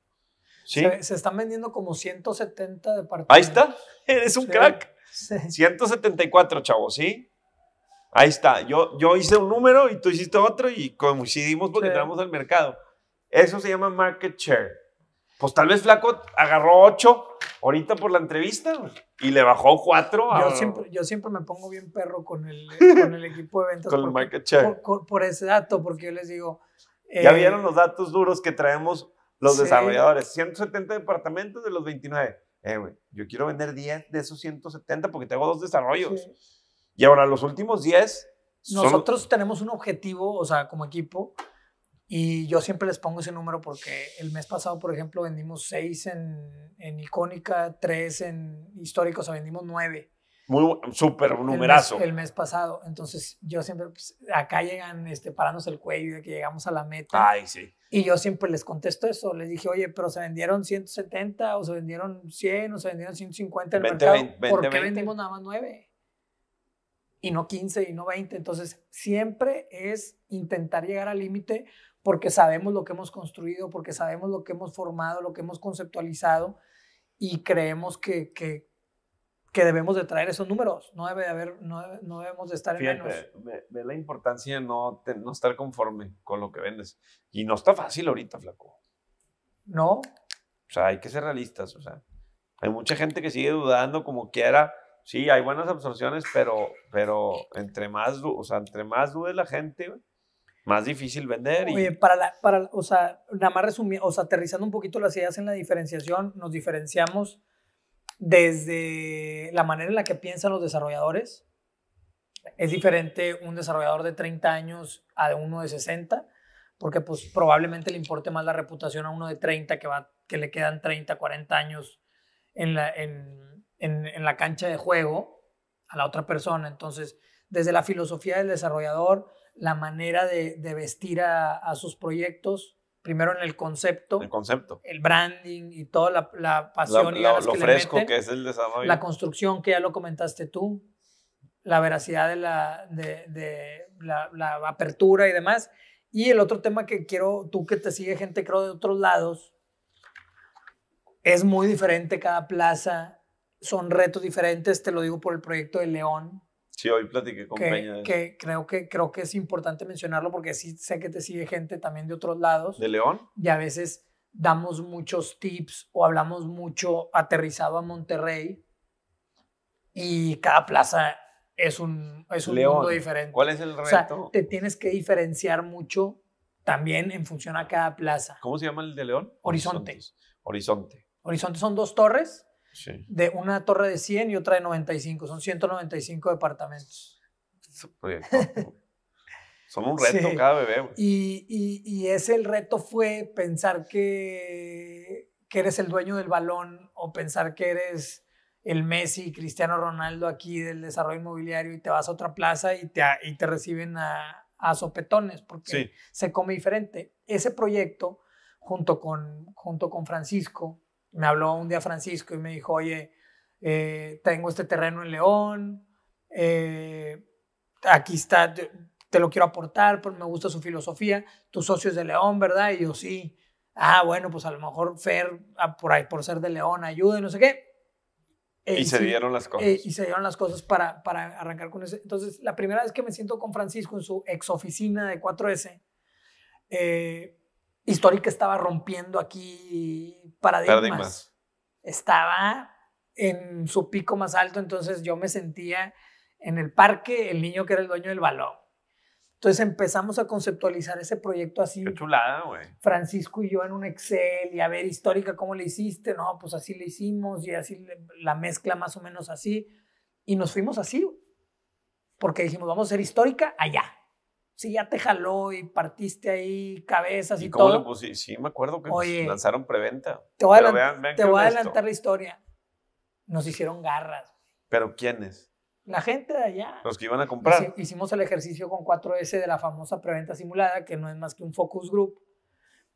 ¿Sí? Se, están vendiendo como 170 departamentos. Ahí está, eres un crack. 174, chavos, ¿sí? Ahí está. Yo, yo hice un número y tú hiciste otro y coincidimos porque entramos al mercado. Eso se llama market share. Pues tal vez Flaco agarró 8 ahorita por la entrevista y le bajó 4. Yo, siempre, yo siempre me pongo bien perro con el, el equipo de ventas. Por, ese dato, porque yo les digo. Eh, ya vieron los datos duros que traemos los desarrolladores. 170 departamentos de los 29. Eh, güey, yo quiero vender 10 de esos 170 porque tengo dos desarrollos. Y ahora los últimos 10. Nosotros tenemos un objetivo, o sea, como equipo, y yo siempre les pongo ese número porque el mes pasado, por ejemplo, vendimos seis en, en Icónica, tres en Histórico, o sea, vendimos nueve. Muy súper numerazo. El mes, pasado. Entonces, yo siempre, pues, acá llegan este, parándose el cuello de que llegamos a la meta. Ay, sí. Y yo siempre les contesto eso. Les dije, oye, pero se vendieron 170 o se vendieron 100 o se vendieron 150 en el mercado. 20, ¿Por qué vendimos nada más nueve? Y no 15 y no 20. Entonces, siempre es intentar llegar al límite porque sabemos lo que hemos construido, porque sabemos lo que hemos formado, lo que hemos conceptualizado y creemos que, que, que debemos de traer esos números, no, debe de haber, no, no debemos de estar en menos. Ve, la importancia de no, no estar conforme con lo que vendes. Y no está fácil ahorita, flaco. No. O sea, hay que ser realistas, o sea. Hay mucha gente que sigue dudando como quiera. Sí, hay buenas absorciones, pero, pero entre más, o entre más dude la gente, más difícil vender. Y... para, para, o sea, nada más resumiendo, o sea, aterrizando un poquito las ideas en la diferenciación, nos diferenciamos desde la manera en la que piensan los desarrolladores. Es diferente un desarrollador de 30 años a uno de 60, porque pues probablemente le importe más la reputación a uno de 30 que, va, que le quedan 30, 40 años en la, en, en, en la cancha de juego a la otra persona. Entonces, desde la filosofía del desarrollador, la manera de, vestir a, sus proyectos. Primero en el concepto. El concepto. El branding y toda la, pasión y lo, que es el desarrollo. La construcción, que ya lo comentaste tú. La veracidad de la, de la, apertura y demás. Y el otro tema que quiero, tú que te sigue gente, creo, de otros lados, es muy diferente cada plaza, son retos diferentes, te lo digo por el proyecto de León, Sí, hoy platiqué con Peña. creo, que creo que es importante mencionarlo porque sí sé que te sigue gente también de otros lados. ¿De León? Y a veces damos muchos tips o hablamos mucho aterrizado a Monterrey y cada plaza es un, es mundo diferente. ¿Cuál es el reto? O sea, te tienes que diferenciar mucho también en función a cada plaza. ¿Cómo se llama el de León? Horizonte. Horizonte. Horizonte son dos torres de una torre de 100 y otra de 95. Son 195 departamentos. Pues, pues. Son un reto cada bebé. Y, y, y ese el reto fue pensar que, que eres el dueño del balón o pensar que eres el Messi, Cristiano Ronaldo aquí del desarrollo inmobiliario y te vas a otra plaza y te, y te reciben a, a sopetones porque se come diferente. Ese proyecto, junto con, junto con Francisco, me habló un día Francisco y me dijo, oye, eh, tengo este terreno en León, eh, aquí está, te, lo quiero aportar, porque me gusta su filosofía, tus socios de León, ¿verdad? Y yo sí, ah, bueno, pues a lo mejor Fer, ah, por por ser de León, ayude, no sé qué. y, eh, se dieron las cosas. y se dieron las cosas para, para arrancar con eso. Entonces, la primera vez que me siento con Francisco en su ex oficina de 4S, eh, Histórica estaba rompiendo aquí paradigmas. Estaba en su pico más alto, entonces yo me sentía en el parque el niño que era el dueño del balón. Entonces empezamos a conceptualizar ese proyecto así. Qué chulada, Francisco y yo en un Excel y a ver histórica cómo le hiciste, no, pues así le hicimos y así la mezcla más o menos así y nos fuimos así. Porque dijimos, vamos a ser histórica allá si ya te jaló y partiste ahí cabezas y, y todo. Lo sí, me acuerdo que lanzaron preventa. Te voy, te voy a adelantar la historia. Nos hicieron garras. ¿Pero quiénes? La gente de allá. Los que iban a comprar. Hicimos el ejercicio con 4S de la famosa preventa simulada, que no es más que un focus group,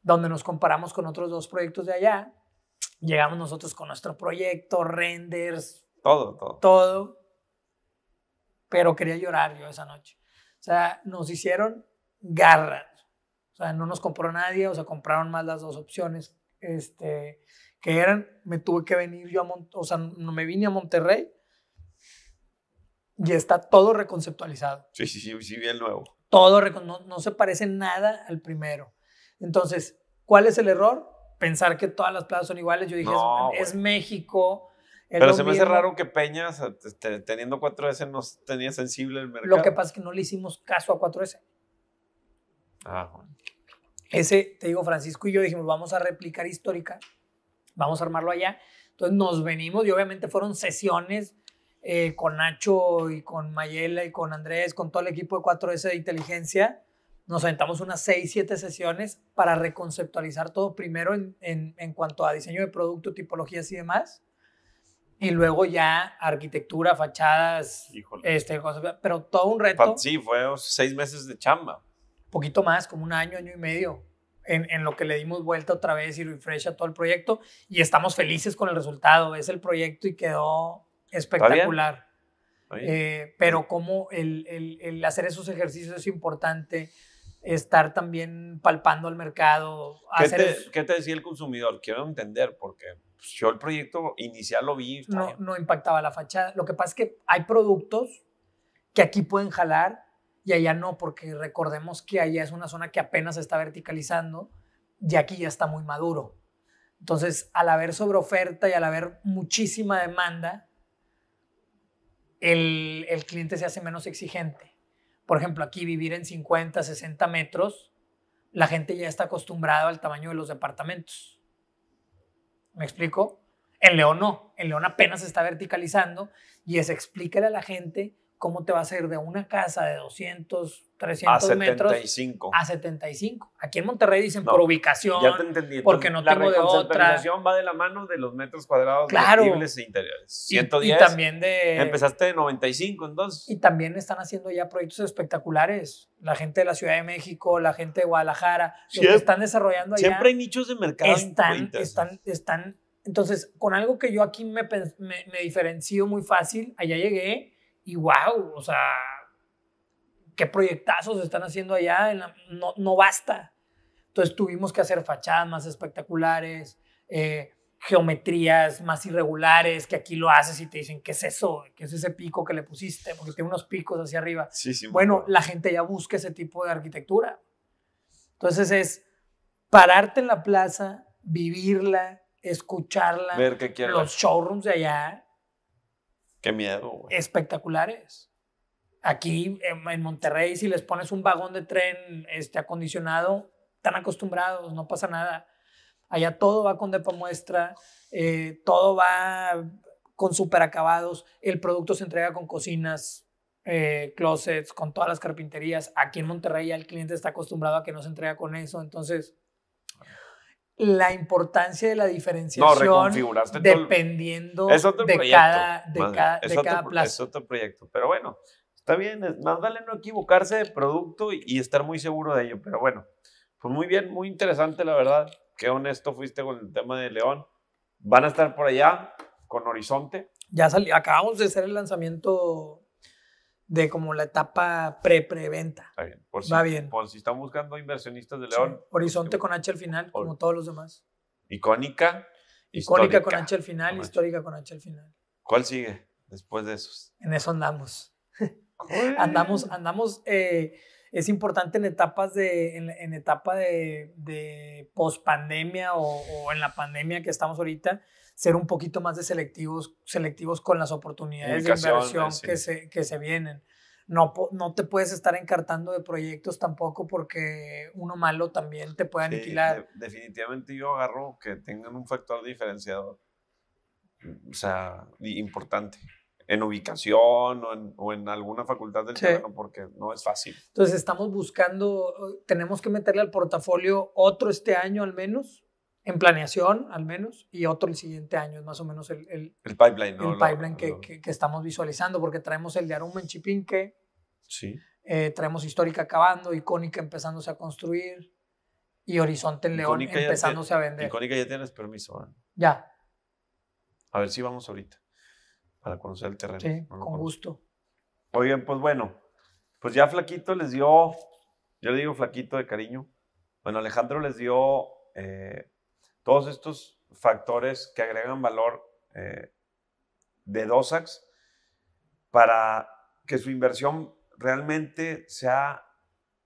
donde nos comparamos con otros dos proyectos de allá. Llegamos nosotros con nuestro proyecto, renders. Todo, todo. Todo. Pero quería llorar yo esa noche. O sea, nos hicieron garras. O sea, no nos compró nadie, o sea, compraron más las dos opciones este, que eran. Me tuve que venir yo a Monterrey, o sea, no me vine a Monterrey y está todo reconceptualizado. Sí, sí, sí, sí, bien nuevo. Todo, no, no se parece nada al primero. Entonces, ¿cuál es el error? Pensar que todas las plazas son iguales. Yo dije, es México, pero se me hace raro que Peñas, teniendo 4S, no tenía sensible el mercado. Lo que pasa es que no le hicimos caso a 4S. Ah, Ese, te digo, Francisco y yo dijimos, vamos a replicar histórica, vamos a armarlo allá. Entonces nos venimos y obviamente fueron sesiones eh, con Nacho y con Mayela y con Andrés, con todo el equipo de 4S de inteligencia. Nos sentamos unas 6, siete sesiones para reconceptualizar todo primero en, en cuanto a diseño de producto, tipologías y demás y luego ya arquitectura, fachadas, este, cosas, pero todo un reto. Sí, fue seis meses de chamba. Poquito más, como un año, año y medio, en, en lo que le dimos vuelta otra vez y refresh a todo el proyecto. Y estamos felices con el resultado. Es el proyecto y quedó espectacular. Eh, pero como el, el, el hacer esos ejercicios es importante estar también palpando al mercado. ¿Qué, te, ¿Qué, te, decía el consumidor? Quiero entender, por qué. Pues, yo el proyecto inicial lo vi. No, impactaba la fachada. Lo que pasa es que hay productos que aquí pueden jalar y allá no, porque recordemos que allá es una zona que apenas está verticalizando y aquí ya está muy maduro. Entonces, al haber oferta y al haber muchísima demanda, el, el, cliente se hace menos exigente. Por ejemplo, aquí vivir en 50, 60 metros, la gente ya está acostumbrada al tamaño de los departamentos. ¿Me explico? El León no. El León apenas se está verticalizando y es explícale a la gente cómo te va a hacer de una casa de 200, 300 a metros. A 75. A 75. Aquí en Monterrey dicen por ubicación. Porque no tengo de otra. La va de la mano de los metros cuadrados claro. e interiores. 110. Y, también de... Empezaste de 95 entonces. Y también están haciendo ya proyectos espectaculares. La gente de la Ciudad de México, la gente de Guadalajara, que están desarrollando allá. Siempre hay nichos de mercado. Están, están, están. Entonces, con algo que yo aquí me, me, me diferencio muy fácil, allá llegué y wow, o sea, qué proyectazos están haciendo allá, no, basta. Entonces tuvimos que hacer fachadas más espectaculares, eh, geometrías más irregulares, que aquí lo haces y te dicen, ¿qué es eso? ¿Qué es ese pico que le pusiste? Porque tiene unos picos hacia arriba. bueno, la gente ya busca ese tipo de arquitectura. Entonces es pararte en la plaza, vivirla, escucharla, ver que los showrooms de allá. Qué miedo, güey. Espectaculares. Aquí en Monterrey, si les pones un vagón de tren este, acondicionado, están acostumbrados, no pasa nada. Allá todo va con depa muestra, eh, todo va con superacabados, el producto se entrega con cocinas, eh, closets, con todas las carpinterías. Aquí en Monterrey ya el cliente está acostumbrado a que no se entrega con eso, entonces la importancia de la diferenciación dependiendo de, cada, de cada, de cada, plazo. Es otro proyecto, pero bueno, está bien, más vale no equivocarse de producto y, estar muy seguro de ello, pero bueno, pues muy bien, muy interesante la verdad, qué honesto fuiste con el tema de León. Van a estar por allá con Horizonte. Ya salí, acabamos de hacer el lanzamiento de como la etapa pre-preventa. Está bien. Por si, Va bien. si están buscando inversionistas de León. Horizonte pues con H al final, como todos los demás. Icónica. Icónica con H al final, histórica con H al final. ¿Cuál sigue después de esos? En eso andamos andamos, andamos, eh, es importante en etapas de, en, etapa de, post pandemia o, en la pandemia que estamos ahorita, ser un poquito más de selectivos, selectivos con las oportunidades de inversión eh, que, se, que se vienen. No, no, te puedes estar encartando de proyectos tampoco porque uno malo también te puede aniquilar. definitivamente yo agarro que tengan un factor diferenciador, o sea, importante en ubicación o en, alguna facultad del terreno porque no es fácil. Entonces estamos buscando, eh, tenemos que meterle al portafolio otro este año al menos, en planeación al menos, y otro el siguiente año, es más o menos el, pipeline, pipeline que, estamos visualizando porque traemos el de Aruma en Chipinque, sí. Eh, traemos Histórica acabando, Icónica empezándose a construir y Horizonte en León empezándose a vender. Icónica ya tienes permiso. ¿eh? Ya. A ver si vamos ahorita para conocer el terreno. Sí, con gusto. Oigan, pues bueno, pues ya Flaquito les dio, yo le digo Flaquito de cariño, bueno, Alejandro les dio eh, todos estos factores que agregan valor de eh, de DOSAX para que su inversión realmente sea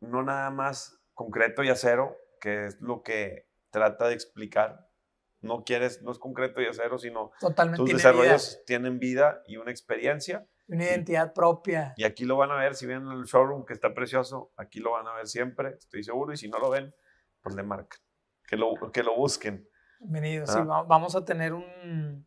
no nada más concreto y acero, que es lo que trata de explicar no quieres, no es concreto y acero, sino Totalmente tus desarrollos tienen vida y una experiencia. Una identidad propia. Y aquí lo van a ver, si ven el showroom que está precioso, aquí lo van a ver siempre, estoy seguro, y si no lo ven, pues le marcan, que lo, que lo busquen. Bienvenido, ah. vamos a tener un,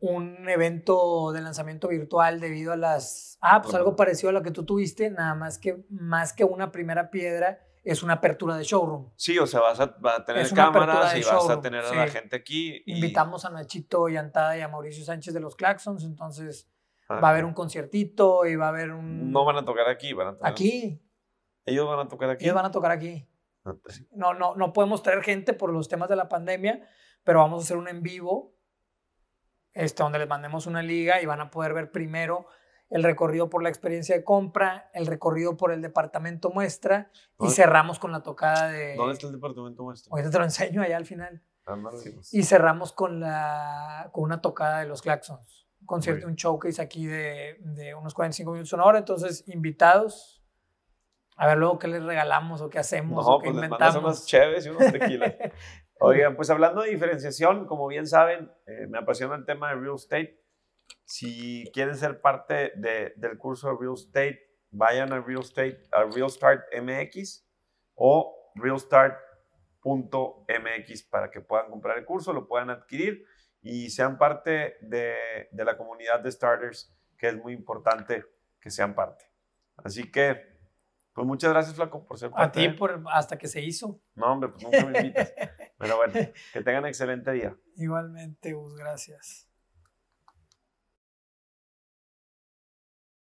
un evento de lanzamiento virtual debido a las apps, ah, pues algo parecido a lo que tú tuviste, nada más que más que una primera piedra es una apertura de showroom. Sí, o sea, vas a, a tener cámaras y vas a tener a la gente aquí. Invitamos a Nachito Yantada y a Mauricio Sánchez de los Claxons, entonces ah, va a haber un conciertito y va a haber un... No van a tocar aquí, van a tocar... Aquí. Ellos van a tocar aquí. Ellos van a tocar aquí. Ah, pues no, no, no podemos traer gente por los temas de la pandemia, pero vamos a hacer un en vivo este, donde les mandemos una liga y van a poder ver primero el recorrido por la experiencia de compra, el recorrido por el departamento muestra y cerramos con la tocada de... ¿Dónde está el departamento muestra? Ahorita te lo enseño allá al final. Pues. Y cerramos con, la, con una tocada de los Claxons. Un concierto, un showcase aquí de, de unos 45 minutos, una hora. Entonces, invitados, a ver luego qué les regalamos o qué hacemos o qué pues inventamos. Les unos y unos tequilas. Oigan, pues hablando de diferenciación, como bien saben, eh, me apasiona el tema de real estate. Si quieren ser parte del curso Real Estate, vayan a Real Estate, a Real Start MX o realstart.mx para que puedan comprar el curso, lo puedan adquirir y sean parte de, la comunidad de starters, que es muy importante que sean parte. Así que, pues muchas gracias, Flaco, por ser parte. A ti, hasta que se hizo. No, hombre, pues nunca me Pero bueno, que tengan excelente día. Igualmente, Gus, gracias.